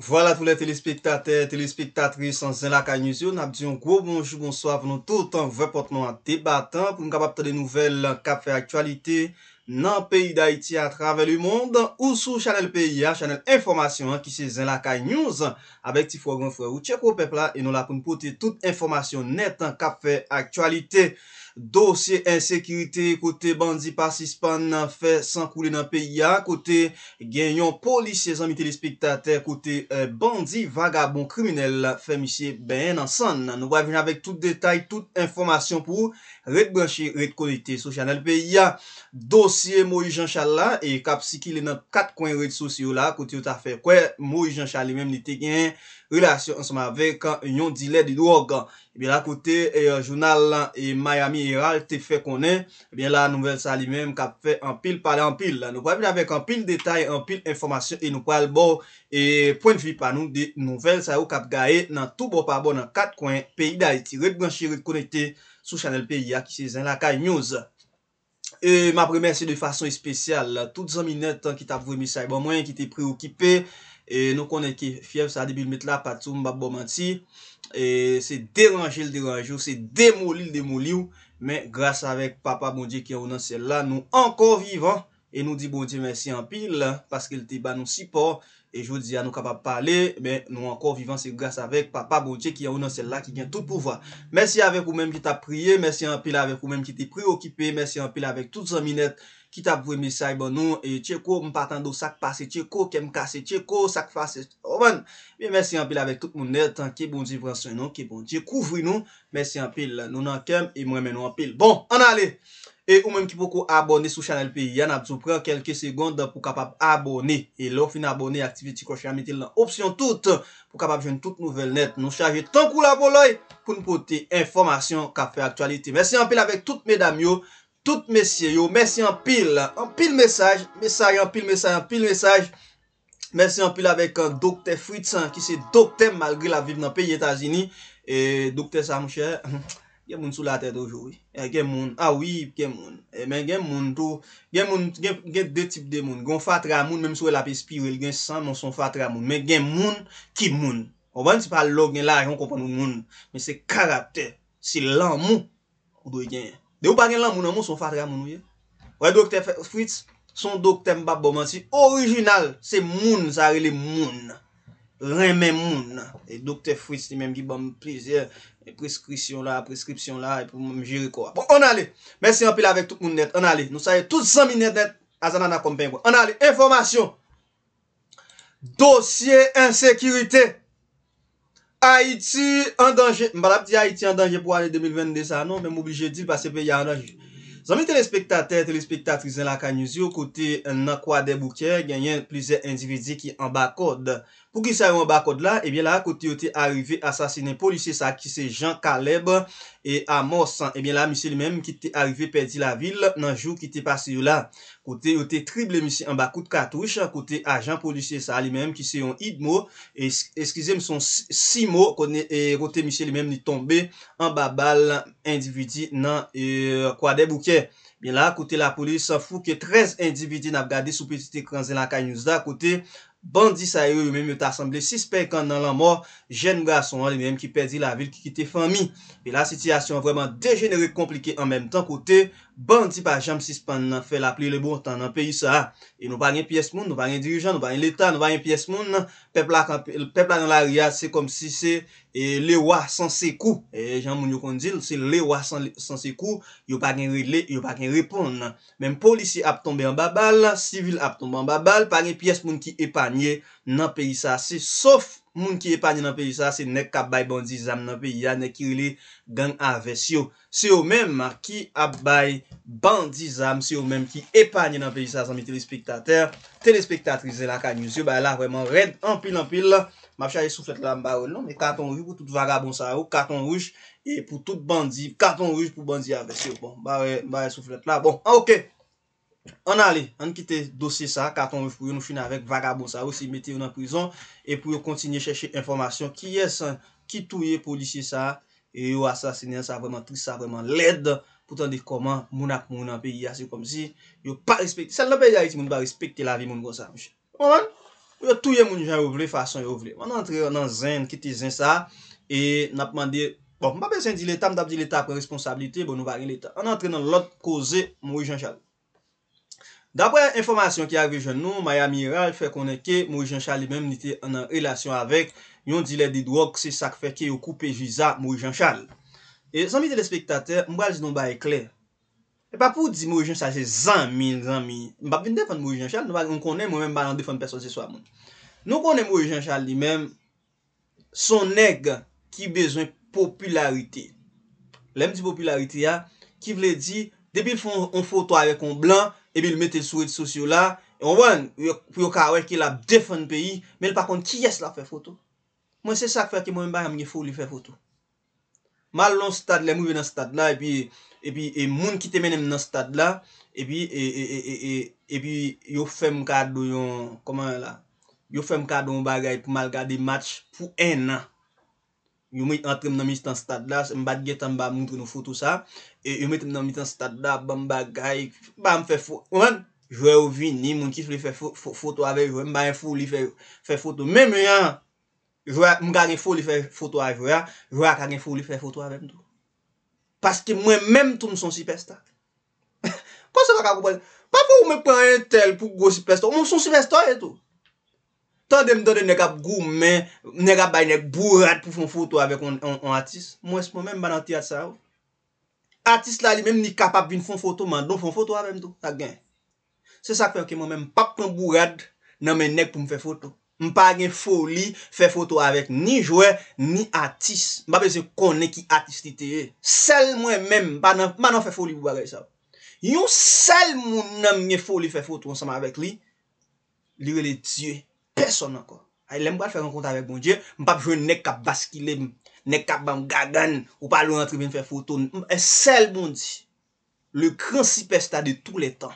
Voilà tout les téléspectateurs, téléspectatrices en Zanlakay News, yo n'abdion go bonjour, bonsoir, pou nou tout en reportement, en débattant, pou nou kapapte de nouvel kapfe aktualité nan peyi d'Haïti a travè le monde ou sou chanel peyi a, chanel informasyon, kisi Zanlakay News, abek ti fwo gen fwe ou tchèk ou pepla, e nou la pou nou pote tout informasyon net en kapfe aktualité. Dosye ensekirite, kote bandi pasispan nan fe san koule nan peya, kote genyon polisye zan mi telespektate, kote euh, bandi vagabon kriminel, fe misye ben ansan nan wavine avik tout detay, tout informasyon pou ou. Redbranchi, redkonite sou chanel pe ya dosye Moui Jean Charles la E kap si ki le nan kat kwen redsou si yo la Kouti yo ta fe kwe Moui Jean Charles li menm ni te gen Relasyon ansama vek an yon dile di do organ E eh bi la koute euh, jounal la e Miami Herald te fe konen eh E bi la nouvel sa li menm kap fe anpil pale anpil la Nou papil avek anpil detay, anpil informasyon E nou pal bo e ponvi pa nou de nouvel sa yo kap gae Nan tou bo pa bo nan kat kwen pe yi da iti Redbranchi, redkonite sou chanel pe ya Sous chanel P.I.A. ki se zan lakay miyoz. E ma premerse de fason espesyal. Tout zan mi netan ki tap vremi sa e bon mwen ki te preokipe. E nou konen ke fyeb sa debil met la patou mba bomanti. E se deranje l deranje ou se demolil demoli ou. Men grase avek papa bon diye ki ou nan sel la nou anko vivan. E nou di bon diye mersi an pil. Paske l te banon si por. E joudi ya nou kapap pale, men nou ankor vivansi grase avek, papa bonje ki ya ou nan sel la ki gen tout pou vwa. Mersi avek ou menm ki ta priye, mersi anpil avek ou menm ki te preokipe, mersi anpil avek tout zaminet ki ta pwe mesay bon nou, e tjeko m patan do sak pase, tjeko kem kase, tjeko sak pase, oman! Men mersi anpil avek tout mounet, tanke bonje vran son nou, ke bonje kouvri nou, mersi anpil nou nan kem, e mwenmen nou anpil. Bon, an bon, ale! E ou menm ki pou kou abone sou chanel pi. Yan ap zoupre an kelke segonde pou kapap abone. E lòf in abone aktiviti kwa chan metil nan opsyon tout. Pou kapap jen tout nouvel net. Nou chaje ton kou la boloj pou nou pote informasyon kapè aktualite. Mersi an pil avek tout medam yo. Tout mesye yo. Mersi an pil. An pil mesaj. Mersay an pil mesaj. An pil mesaj. Mersi an pil avek euh, Dokte Fritsan ki se dopte malgril aviv nan pi Etazini. E Dokte Samouche. gen moun sou la tèd oujou, eh, gen moun, a ah wii gen moun, eh, men gen moun tou, gen moun, gen de tip de moun, gen fatra moun, menm sou el api Spiril, gen san monson fatra moun, men gen moun ki moun, ou ban ti pal lò gen laj, an kompon ou moun, men se karapte, se lan moun, ou do gen, de ou pa gen lan moun, an monson fatra moun ou ye, wè Dokter Fritz, son Dokter Mbap Boman si, orijinal, se moun, sa re le moun, Rè mè moun nan. E dokte Fritz li mèm gi ban mè preziè. Mè preskripsyon la, preskripsyon la. E pou mè mè jiri kwa. Bon, on alè. Mèsi anpil avèk tout moun net. On alè. Nou saye tout zanmi net net. Azan an akompèm wè. On alè. Informasyon. Dosye ensekirite. Haiti en dangè. Mbara pti Haiti en dangè pou alè 2022 sa. Non, mè m'oblije di. Pase pe ya ananjou. Zanmi telespektatè, telespektatrizè la kanyouzi. Ou kote nan kwa deboukè. Ganyè plize end Pou ki se yon ba kod la, ebyen la, kote yo te arrive asasine polisye sa ki se Jean Caleb e Amos. Ebyen la, misye li menm ki te arrive perdi la vil nan jou ki te pase yo la. Kote yo te triple misye an ba kout katouche, kote a Jean polisye sa li menm ki se yon idmo, eskize m son si mo, e, kote misye li menm ni tombe an ba bal individi nan e, kwa de bouke. Ebyen la, kote la polisye sa fou ki trez individi nan ap gade sou petit ekran zelan kanyouz da, kote... Bandi sa ewe yon menm yot asemble sispey kan nan lan mor, jen mga son lan yon menm ki pedi la vil ki kite fami. E la sityasyon vweman degenere komplike an menm tan kote, Bon ti pa jam sispan nan fe la pli le bon tan nan peyi sa. E nou pa gen piyes moun, nou pa gen dirijan, nou pa gen l'Etat, nou pa gen piyes moun nan. Pep la gen l'aria se kom si se e le wa san se ku. E jam moun yo kon dil se le wa san se ku, yo pa gen rile, yo pa gen repon nan. Menm polisi ap tombe an babal, sivil ap tombe an babal, pa gen piyes moun ki epanye nan peyi sa se. Sof! Moun ki epany nan peji sa, se nek kap bay bandi zanm nan peji ya, nek ki rile gang avesyo. Se yo men ma ki ap bay bandi zanm, se yo men ki epany nan peji sa, zanmi telespektater, telespektatrize la ka njouzyo, ba la wèman red, anpil anpil la. Ma chaye souflet la mba ou, non me karton rouj pou tout vaga bon sa ou, oh, karton rouj pou tout bandi, karton rouj pou bandi avesyo, bon, ba wè, ba wè souflet la, bon, a ah, ouke. On a li, an ki te dosye sa, katon wif pou yo nou fina vek vagabon sa, wisi meti yo nan prizon, e pou yo kontinye cheshe informasyon ki yesan, ki touye polisye sa, e yo asasinyan sa vreman trisa, vreman led, pou tan di koman mounak mounan pe yasi ou komzi, yo pa respekti, sel nan pe yari ti moun ba respekti la vi moun gwa sa mouche. On an, yo touye moun jan yo vle, fason yo vle. On an bon, entre nan zen, ki te zen sa, e nap mande, bon, mba besen di leta, mdap di leta apre responsabilite, bon nou varin leta. On an entre nan lot koze mwoy jan javou. Dapre informasyon ki arve jen nou, maya mi ral fe konen ke, Morye Jean Charles li menm nite an an relasyon avek, yon dile di dwok se sak fe ke yo koupe viza Morye Jean Charles. E zanmi telespektater, mwa al zidon ba ekler. E pa pou di Morye Jean Charles se zanmi, zanmi, mba bin defen Morye Jean Charles, mwa konen mwen menm banan defen person se swa moun. Nou konen Morye Jean Charles li menm, son neg ki bezwen popularite. Lem di popularite ya, ki vle di mwenm Depi l foun foto avek ou blan, epi l mette sou et sosyo la, e on wè, pou yo ka wè ki la defen peyi, men pa kon ki yes la fè foto. Mwen se sa fè ki mwen mba yam nye fou li fè foto. Mal lon stad la, mwen mwen nan stad la, epi e moun ki temen nan stad la, epi e, yo fèm kado yon bagay pou mal gade match pou en nan. Yon mwen entrem nan mis tan stad la, se mbat getan mba moun pre nou foto sa, e yon mwen tem nan mis tan stad la, bamba gay, bamba fe foto, ouan, jwè ou vini, mwen kif li fe foto ave, jwè mba yon fo li fe foto, mwen mwen yon, jwè mga yon fo li fe foto ave, jwè akak yon fo li fe foto ave mdou. Paske mwen menm tou mson si pesta. Kwa se va kakopan? Pa pou mwen pen yon tel pou go si pesta, mwen mson si pesta etou. Ton dem do de neg ap gou men, neg ap bay nek bourad pou fon foto avek an artist, mwes mwen men ban an ti at sa ou. Artist la li menm ni kapap vin fon foto man, don fon foto avem tou, a gen. Se sak fen ke mwen men, mpap ton bourad, nan men neg pou mfe foto. Mpa gen foli, fe foto avek, ni jwe, ni artist. Mpa beze konen ki artistite e. Sel mwen menm, ban nan fe foli pou bagay sa ou. Yon sel mwen nan mwen foli fe foto ansama avek li, li wele diye. Peson anko. Ay lem wad fèk an konta avèk bon diye. Mpap jwè nek kap baskile. Nek kap bam gagan. Ou pa lou an trivin fè foto. E sel bon diye. Le kran sipesta de tou lè tan.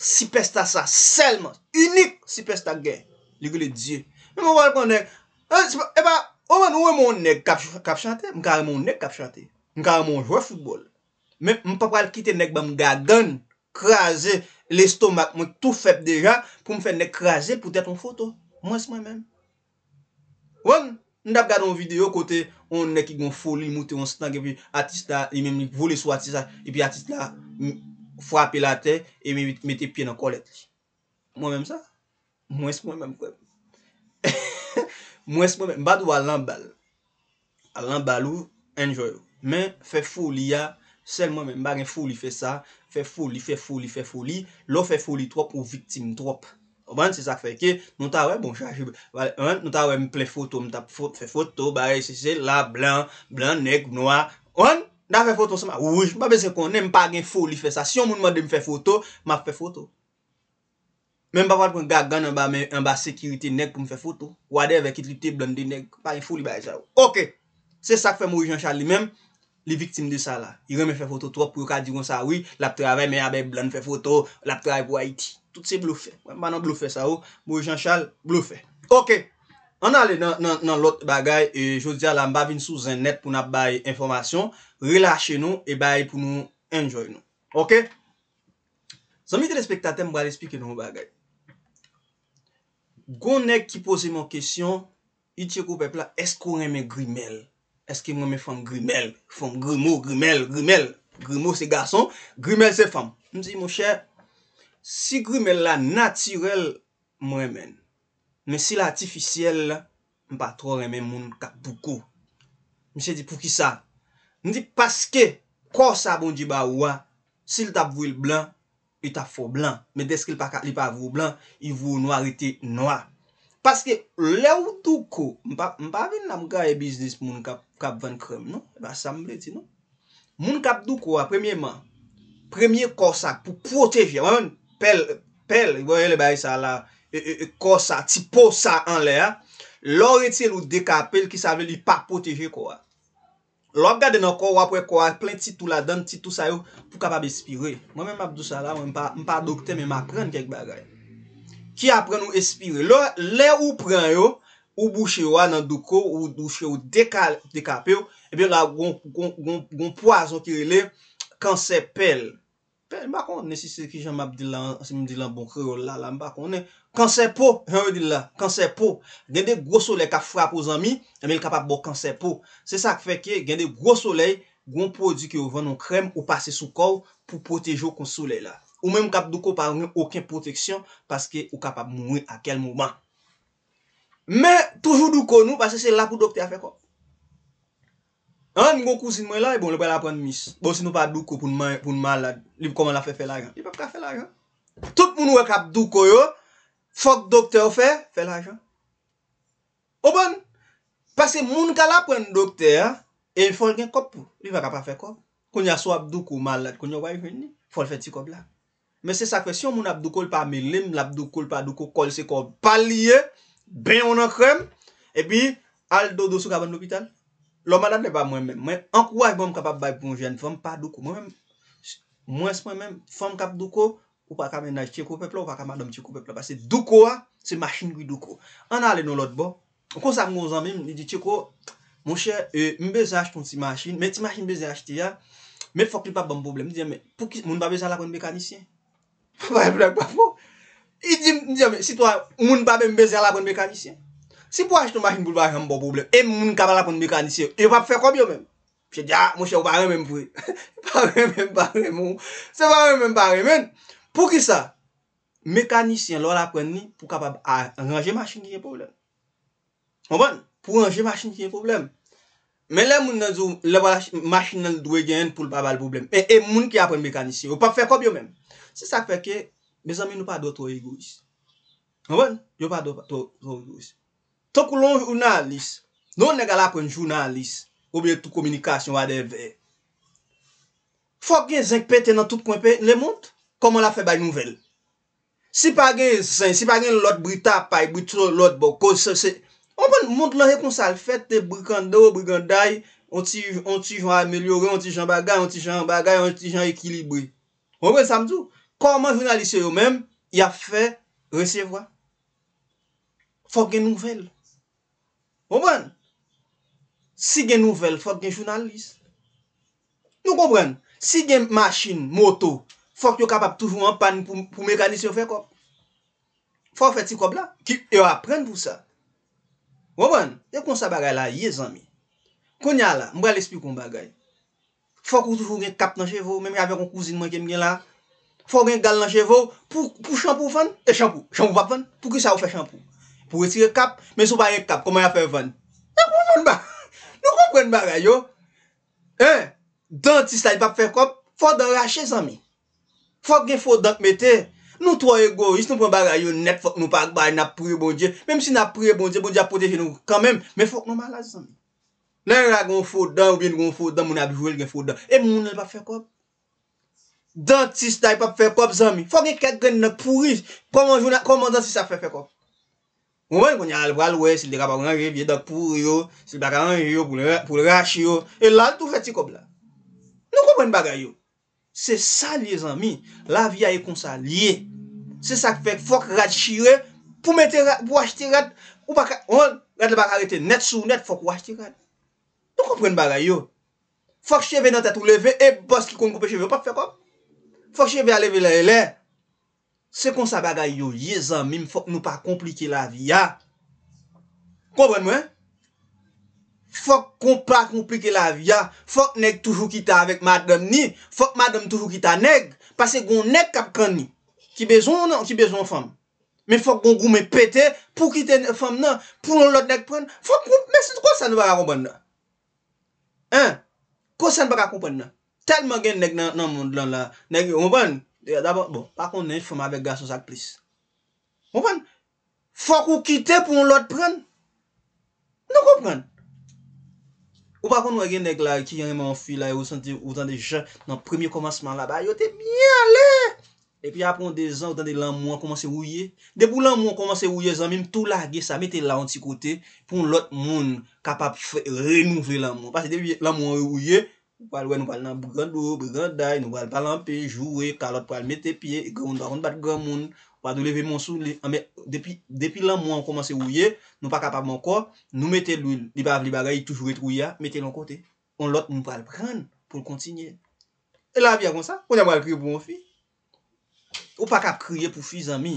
Sipesta sa selman. Unik sipesta gen. Lè gè lè diye. Mpap wad kon nek. E ba. Oman wè mon nek kap chante. Mpap wè mon nek kap chante. Mpap wè mon jouè foutbol. Mpap wad kitè nek bam gagan. Mpap wè mon nek kap chante. ekraze l'estomak mwen tou feb deja pou mwen fè nèkraze pou tè ton foto. Mwen se mwen mèm. Wèm, nèk gade yon videyo kote yon nèk yon foli moutè yon stang atis la, yon mèm yon vole sou atis la yon mèm yon atis la frapè la te, yon mèm yon metè pè nan kolet. Mwen mèm sa. Mwen se mwen mèm kweb. Mwen se mwen mèm. Mbado wè alambal. Alambal ou, enjou yo. Mèm fè foli ya Sel mwen mwen bagen foli fe sa, fe foli, fe foli, fe foli, lò fe foli trop ou viktim trop. Oban, se sak fe ke, nou ta we bon chachebe, valen, nou ta we mwen ple foto, mwen ta fe foto, baye, se se la, blan, blan, neg, mwenwa, oban, da fe foto se ma, wouj, mwen pa beze konen, mwen pa gen foli fe sa, si yon moun mwen de mwen fe foto, mwen pa fe foto. Men mwen pa vat kon gagan an ba sekirite neg pou mwen fe foto, wade ve kitripte blan de neg, baye foli baye sa, ok, se sak fe mwen oujansha li menm, Li viktim de sa la. I reme fe foto two pou yo ka digon sa. Oui, lapte avè me abè blan fe foto. Lapte avè pou a iti. Tout se bloufe. Mwen ban nan bloufe sa ou. Oh. Mwen bon, jan chal, bloufe. Ok. An ale nan lot bagay. Je ou diya la mba vin sou zan net pou nap baye informasyon. Relache nou e baye pou nou enjoy nou. Ok. Zan mi telespektatem wale spike nou bagay. Gon ek ki pose mwen kesyon. Iti ek ou pepla esko reme grimel? Eske mweme fwam grimel, fwam grimo, grimel, grimel. Grimo se gason, grimel se fwam. Mwen si mwen chè, si grimel la natyrel mwen remen. Mwen si la atyfisyel la, mwen pa tro remen mwen kapoukou. Mwen se di pou ki sa? Mwen di paske, kwa sa bon di ba wwa, si li tap vwil blan, li tap fwo blan. Mwen de skil pa kat li pa vwil blan, li vwil noarite noa. Paske le ou toukou, mwen pa ven nam ga e biznis mwen kapoukou. Kapvan krem, nou? E ba asamble ti, nou? Moun kapdou, kwa, premye man. Premye kosa pou poteje. Mwen pel, pel, yon yon le bayi sa la. E, e, e, kosa, ti posa an le a. Lore ti lou deka, pel ki sa ve li pa poteje, kwa. Lore gade nan kwa wapwe kwa, plen ti tou la dan, ti tou sa yo, pou kapab espire. Mwen mwen mabdou sa la, mwen pa, mpa dokte, mwen mapren kek bagay. Ki apren ou espire. Lore, le ou pren yo, Ou bouchè ou an nan doukou, ou bouchè ou dekapè ou, ebyè la, goun poaz ou kirele, kansè pel. Pel bakon, ne si se ki jan map di lan, se moun di lan bonkè ou la, la mbakon, ne. Kansè pou, jan wè di lan, kansè pou. Gende gwo soley ka frap ou zami, eme l kapap bo kansè pou. Se sa kweke, gende gwo soley, goun pou di ki ou ven nou krem, ou pase sou kou, pou potejou kon soley la. Ou mè mou kap doukou, parmen, ouken proteksyon, paske ou kapap mouni akèl mouman. Mè toujou doukou nou, pase se la pou dokte a fe kop. An, mwen kou kou sin mwen la, e bon, lè pa la apan mis. Bon, sin nou pa doukou pou mwen malad, li pou koman la fe fe lagan. Li pa pa ka fe lagan. Tout mwen wèk ap doukou yo, fok dokte o fe, fe lagan. O bon, pase moun ka la apan dokte, e fol gen kop pou, li pa ka pa fe kop. Koun ya sou ap doukou malad, koun ya wèk veni, fol fe ti kop la. Mè se sa kresyon, moun ap doukou l pa me lem, l ap doukou l pa dou Ben yon an krem, e pi al do do sou kaban l'opital. Lò manan le pa mwen men. Mwen an kou waj bon m kapap bay pou mwen jen, fèm pa dukou. Mwen men, mwen se mwen men, fèm kap dukou, ou pa kamenaj Tcheko peple, ou pa kamenaj Tcheko peple. Pase dukou an, se machin gwi dukou. An a le nou lot bo. Kon sa mwen mwen zan mwen, ni di Tcheko, mwen chè, e, mwen beze achpon si machin, mwen ti machin beze achte ya, mwen fok li pa bon problem. Diyan mwen, pou ki, moun ba beze alakwen mekanisyen? Pwa e plek pa pou. I di, si to a, moun babem bezè la pren mekanisyen. Si pou aje ton machin pou baje an bon pou boblem, e moun kabal la pren mekanisyen, e wap fè kobyo men. Pwè di, a, moun chè w barè men mpwè. Barè men, barè men, wou. Se barè men, barè men. Pwè ki sa? Mekanisyen lò la pren ni pou kabab a anje machin ki gen poblem. Moun bon? Pwè anje machin ki gen poblem. Men le moun nan zou, le vwa machin nan dwe gen pou babal boblem. E, e moun ki a pren mekanisyen, wap fè kobyo men. Se sa fè ke, Me zami nou pa do to egoist. Anwen, yo pa do to egoist. Toko lon jounalist, non nega la kon jounalist, obye tou komunikasyon wade ve. Fok gen zin kpe tenan tout kwenpe, ne mont, komon la fe bay nouvel. Si pa gen zin, si pa gen lot brita, pay brito, lot bokos, anwen, mont lor rekonsal fete, brikando, brikanday, onti jan amelyore, onti jan bagay, onti jan bagay, onti jan ekilibri. Anwen, samdou, Koman jounalise yo mèm ya fè resevwa? Fòk gen nouvel. Woban? Si gen nouvel, fòk gen jounalise. Nou woban? Si gen machin, moto, fòk yo kapap toujou an pan pou meganise yo fè kop. Fòk fè ti kop la ki yo apren pou sa. Woban? Yo konsa bagay la ye zanmi. Konya la, mwen alespi kon bagay. Fòk yo toujou gen kap nan chevo, mèm ya ve kon kouzin man gen mwen la. Fok gen gal nan chevou, pou shampou fan, e shampou, shampou pap fan, pou ki sa ou fe shampou? Pou etire kap, men sou baye kap, koman ya fer fan? E kon fon ba, nou kon pren ba rayo, e, dantis la yi pap fer kop, fok dan rache zanmi. Fok gen fok dan kmeti, nou toye go, is nou pren ba rayo, net fok nou pag baye, nap pre bon diye, menm si nap pre bon diye, bon diye apotejen nou, kanmen, men fok nou malaz zanmi. Nan rache gon fok dan, ou bin gon fok dan, moun apjou el gen fok dan, e moun el pap fer kop. Dantist ay pap fekop zanmi. Fok gen kèk gen nèk pouri. Pomanjou nan, komandansi sa fekop. Mwen kon yal vwal wè, sil dekaba wèn revye dèk pouri yo. Sil baka an yo, pou lèk pou lèk rach yo. E lal tou fèti kob la. Nou kompren baga yo. Se sa liye zanmi. La viya yè konsa liye. Se sa fèk fok rad shire. Pou metè, pou wachti rad. Ou baka, on, rad lè baka rete net sou net fok wachti rad. Nou kompren baga yo. Fok cheve nan tèt ou leve. E bòs ki kon koupe cheve. O Fok che ve aleve le ele, se kon sa bagay yo ye zanmim, fok nou pa komplike la viya. Konwen mwen? Fok kon pa komplike la viya, fok neg toujou kita avek madem ni, fok madem toujou kita neg, pase kon neg kapkan ni, ki bezon nan, ki bezon fam. Men fok kon goun me pete, pou kite fam nan, pou loun lot neg pren, fok mwen mwen kose an wak akonpon nan. An, kose an wak akonpon nan. Telman gen nek nan moun lan la, nek yo, moun pen, bon, pakon nenj foma avek gason sak plis. Moun pen, fok ou kite pou moun lot pren, nou kon pren. Ou pakon moun gen nek la, ki yon yon moun fi la, yo senti, yo tende jen nan premye komansman la ba, yo te mien le. E pi apon de zan, yo tende lan moun an komanse woye. Debou lan moun an komanse woye, zan mim tou largye sa, mette la an ti kote, pou moun lot moun kapap renouvre lan moun. Pase debi lan moun an woye, Ou pal wè nou pal nan bè gandou, bè ganday, nou pal balampè, jouè, kalot pal metè piè, e gè ounda ounda bat gè moun, pal nou leve monsou li. Amè, depi lan moun an komanse ou ye, nou pa kap ap man kò, nou metè li bav li bagayi toujou etrou ya, metè lon kote. On lot moun pal pran pou l'kontinye. E la, biya kon sa, koun ya moun al kriye pou moun fi. Ou pa kap kriye pou fi zami,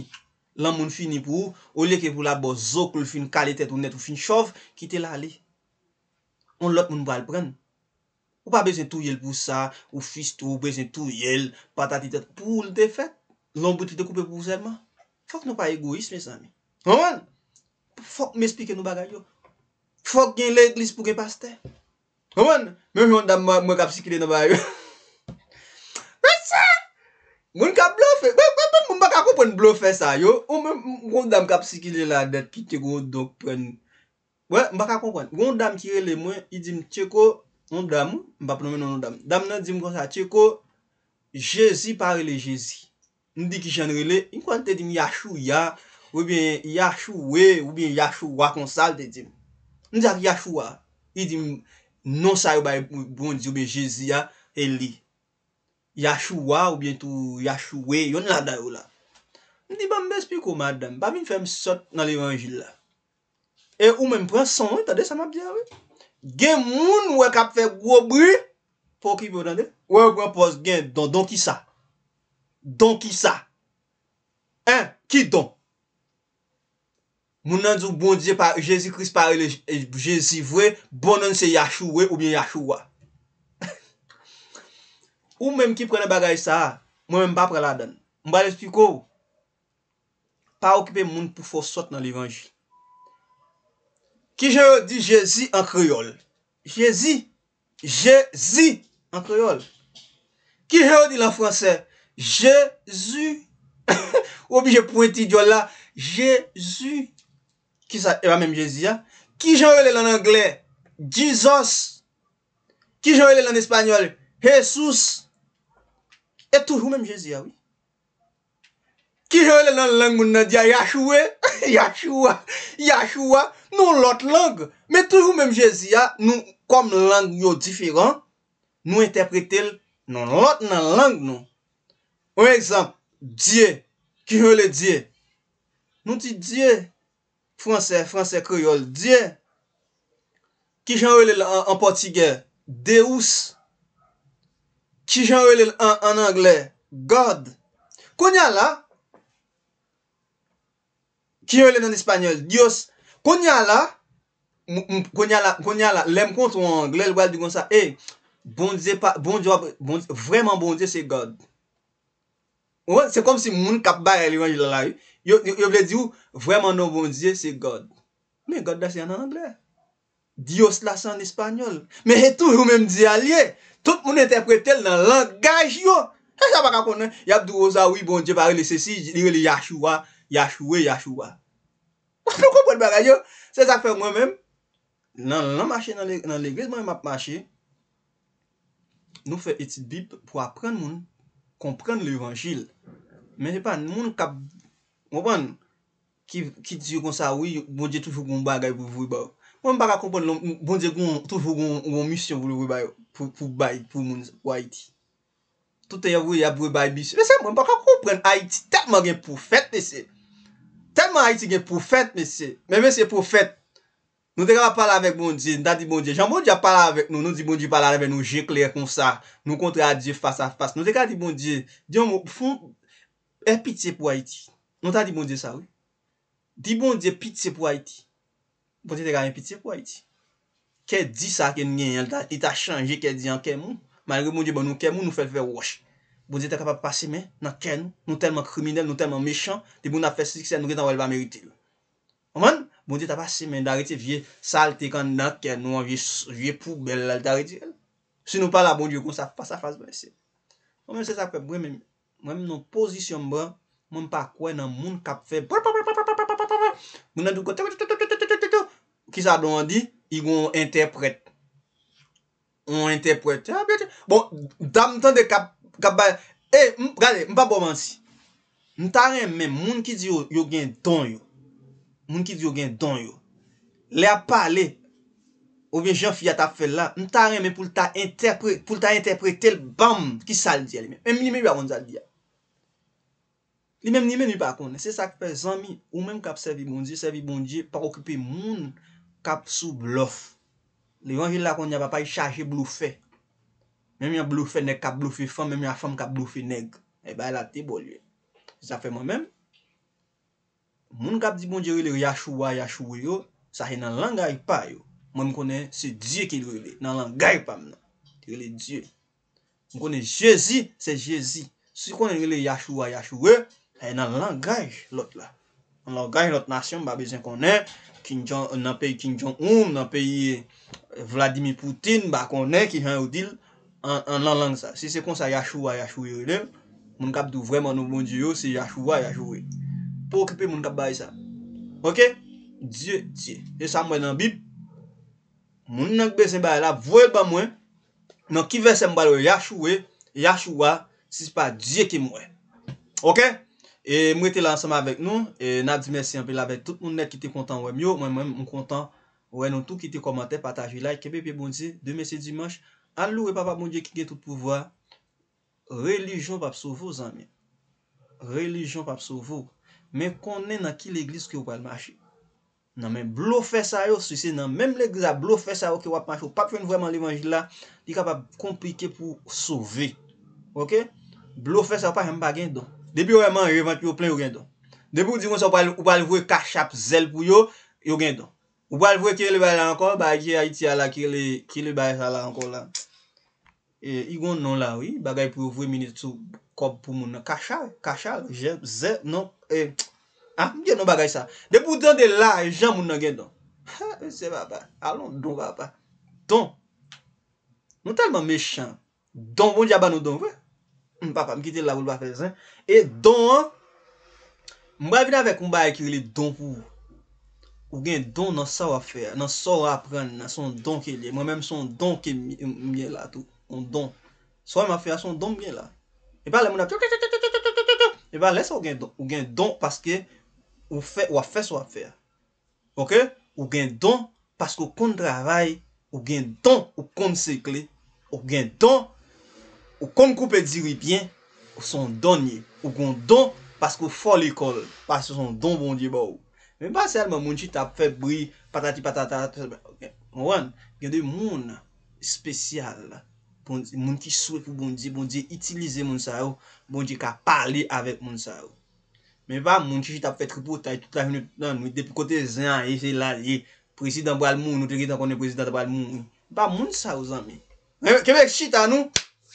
lan moun fi ni pou, ou li ke pou la bo zokl fin kalitet ou net ou fin chov, ki te la li. On lot moun pal pran. Ou pa bezen tou yel pou sa, ou fis tou, bezen tou yel, patati tet, pou ou lte fet? Lombotite koupe pou zelman? Fok nou pa egoisme san? Fok mespike nou bagay yo? Fok gen l'eglis pou gen paste? Fok mespike nou bagay yo? Mwen jondam mwen kap sikile nou bagay yo? Mwen sa! Mwen ka blofe? Mwen baka konpwen blofe sa yo? Mwen jondam kap sikile la det, pite konpwen... Mwen baka konpwen, jondam kirele mwen idim tseko... Non dam, mba plomen non dam. Dam nan di m konsate ko, Jezi parele Jezi. Ndi ki janrele, in kwante di m yachou ya, ou bin yachou we, ou bin yachou wakonsal te di m. Ndi ak yachou wa, i di m non sayo baye bondi ou bin Jezi ya, e li. Yachou wa ou bin tou yachou we, yon la da yo la. Ndi bon, ba mbe spiko ma dam, ba mi fèm sot nan le yon jila. E ou men pren son, ta de sa mabdi ya ah we. Gen moun wè kap fè wobri, Pò ki mè yon dande? Wè wè pòs gen don, don ki sa? Don ki sa? Hein? Ki don? Moun nan djou bon dije pa, Jezi kris pa re le e, jezi vwe, Bon nan se yachou we ou bien yachou wa. Ou mèm ki prene bagay sa, Mèm mèm ba pre la dan. Mbale spiko, Pa okipe moun pou fò sot nan levangji. Ki jè ou di Jezi an Kryol? Jezi. Jezi an Kryol. Ki jè ou di lan Fransè? Jezu. Ou bi jè pou eti diyo la? Jezu. Ki sa eva men Jezi ya? Ki jè ou li lan Anglè? Dizos. Ki jè ou li lan Espanyol? Jesus. Etou ou men Jezi ya? Ki janwele nan lang moun nan diya ah, Yashoue, Yashoua, Yashoua, nou lot lang. Me toujou menm jesi ya, ah, nou kom lang yo difiran, nou interpretel, nou lot nan lang nou. Ou en ekzamp, Dye, ki janwele Dye. Nou ti Dye, Fransè, Fransè kriol, Dye. Ki janwele an potige, Deus. Ki janwele an angle, God. Konya la, Ki yon lè nan l'Espanyol? Diyos. Konya la, konya la, konya la, lèm kont wang, lèl wèl digon sa, e, eh, bondje pa, bondje wap, bondje, vreman bondje se God. Se kom si moun kapba el yon jilalay, yo vle di ou, vreman non bondje se God. Men, God das yon nan anglè. Diyos la san l'Espanyol. Men, etou yon menm di alye, tout moun enteprete l nan langaj yo. E, sa baka konen, yabdou oza oh, ou yi bondje pari lè se si, lè yi yachou wa Yashouwe, yashouwa. Mwen konpwen bagay yo. Se zafè mwen men. Nan lè mwache, nan lè gres mwen mwache. Nou fè eti bib pou apren mwen. Konpren lè evanjil. Men depan, mwen kap... Mwen pan ki diyo kon sa wè, bonje toufou goun bagay pou vwe bò. Mwen baka konpwen bonje goun toufou goun misyon vwe bò pou bay, pou mwen wa iti. Toutè yavwe yabwe bay bis. Mwen baka konpwen a iti. Tak magen pou fèt lesè. Genman Haiti gen pou fèt, mesè. Mesè pou fèt. Nou te gav apal avèk bon di, nou ta di bon di. Jan bon di apal avèk nou, nou di bon di apal avèk nou jen kler kon sa. Nou kontre adi fasa fasa. Nou te gav di bon di, di yon mou, foun, e piti se pou Haiti. Nou ta di bon di sa, wè. Di bon di, piti se pou Haiti. Bon di te gav e piti se pou Haiti. Kè di sa, kè ngen, yon ta, yon ta chanje kè di an kè moun. Man gen bon di, bon nou kè moun, nou fèl fèl wòsh. Bon di te kap ap pase men, nan ken, nou telman kriminel, nou telman mechan, di bon ap fesik sen, nou gen nan wèl va merite lè. Oman? Bon di te pase men, darite vie salte kan nan ken, nou an vie pou bel lè, darite lè. Se nou pa la bon di, yo kon sa fasa fase ben se. Oman se sa pep, bon men, mwen men nou posisyon ben, mwen pa kwen nan moun kap fe, bonan dougote, ki sa don di, yi gon interprete. On interprete. Bon, dam tan de kap E, gade, mpa bo bansi. Nta rem men, moun ki di yo gen don yo. Moun ki di yo gen don yo. Le ap pale, ouve jen fiyat ap fel la, nta rem men pou lta interprete, pou lta interprete tel bam ki sal diya li men. Mwen li men yu avon sal diya. Li men, li men yu pa akone. Se sakpe zami, ou men kap servi bondye, servi bondye, pa okipe moun, kap sou blof. Le yon jil la kon nye va pa yi chaje blofey. Mem yon blou fè nek kap blou fè fèm, mem yon fèm kap blou fè nek. E eh ba yon la te bol yon. Zafè mwen mèm. Moun kap di bon di rele yachouwa yachouyo, sa yon nan langaj pa yon. Moun konen se Diyo ki rele. Nan langaj pa mnen. Rele Diyo. Moun konen Jezi, se Jezi. Se konen rele yachouwa yachouwe, la yon nan langaj lot la. Nan langaj lot nasyon, ba bezen konen, kinjon, nan peyi kinjon oum, nan peyi euh, Vladimir Poutine, ba konen ki yon yon dil. An lang lang sa. Si se kon sa yachouwa yachouwe yo dem, moun kap do vwèman nou moun diyo, si yachouwa yachouwe. Po kepe moun kap bayi sa. Ok? Dje, dje. E sa mwen nan bib, moun nan kpe se mbayi la, vwèl ba mwen, nan ki ve se mbayi yachouwe, yachouwa, si se pa dje ke mwen. Ok? E mwen te lan sama vek nou, e nan di mesi an pe la vek, tout moun net ki te kontan wèm yo, mwen mwen mwen kontan, wè nou tout ki te komante, patajwe like, kepe pe mwen di, de An lou we pa pa moun diye ki gen tout pou vwa, relijyon pa psovo zanmen. Relijyon pa psovo. Men konnen nan ki l'eglis ki ou pal mwache. Nan men blo fesay yo sise nan, menm l'eglis a blo fesay yo ki ou pal mwache, ou pa pren vwèman l'evangila, di ka pa komplike pou sove. Ok? Blo fesay yo pa jenm ba gen don. Debi wèman, yon event yo plen yo gen don. Debi wou diwen se ou pal vwè kachap zel pou yo, yo gen don. Ou pal vwè ki le baye la ankon, ba ki a iti ala ki le baye sa la ankon lan. E igon nan la wii, bagay pou yu vwe mini tsu kob pou moun nan. Kachal, kachal, je, ze, nan, e, a, mwenye nan bagay sa. De pou dande la, jan moun nan gen don. Ha, e, se vapa, alon don vapa. Don, nou talman mechan. Don, bon diya ban nou don, vwe? Mpapa, mkite la wou lwa fezen. E don, mwenye vina vek mba ekir li don pou. Ou gen don nan sa wapre, nan sa wapre nan son don ke li. Mwenye mwenye son don ke miye la tou. On don. So an ma fè a son don byen la. E ba la moun api. E ba lè sa ou gen don. Ou gen don paske ou a fè sou a fè. Ok. Ou gen don paske ou kon raray. Ou gen don ou kon sekle. Ou gen don. Ou kon koupe diri byen. Ou son don ye. Ou gen don paske ou folikol. Paske son don bon di ba ou. Mwen pasè alman moun chit ap fè brie. Patati patata. Mwen gen de moun. Spesyal la. Bon moun ki souk pou moun di, moun di itilize moun sa ou, moun di ka pale avèk moun sa ou. Mè pa moun ki jit ap fè tripo, ta yi tout la jenou, moun di depi kote zè an, yi e, zè la, yi e, prezident bal moun, nou te gè tan konen prezident bal moun. E. Pa moun sa ou zan mè. Mè kemèk jit an nou,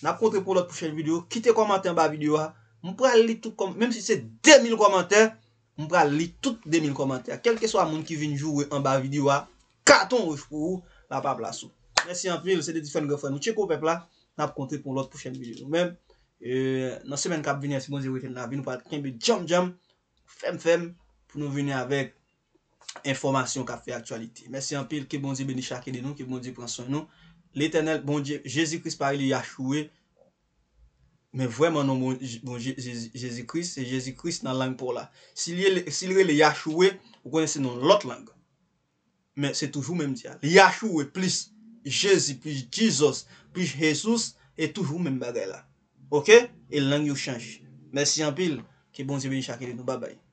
nap kontre pou lot pou chèl video, kite komantè an ba video a, moun pre li tout komantè, mèm si se demil komantè, moun pre li tout demil komantè. Kèlke so a moun ki vin jouwe an ba video a, katon ouj pou ou, la pa plasou. Mèsi anpil, se de difen ge fè nou. Che ko pepla, na pou kontre pou lòt pou chen video nou. Mèm, nan semen kap vinè, se bon zi wèkèm nan, vin nou pat kèmbe djam djam, fem fem, pou nou vinè avèk informasyon kap fè aktualite. Mèsi anpil, ke bon zi beni chakèdè nou, ke bon zi pranson nou. L'Eternel, bon zi, bon, Jésus-Christ pari l'yachouè, mè vwèman nou, bon, Jésus-Christ, se Jésus-Christ nan lang pou la. Si lè l'yachouè, wèkèm se nou lòt lang. Mè, se toujou mèm diya. Jezi, pi Jezos, pi Jezus, e toujou men bagay la. Ok? E lang you chanj. Mersi yon pil, ki bon zibili chakili nou. Babay.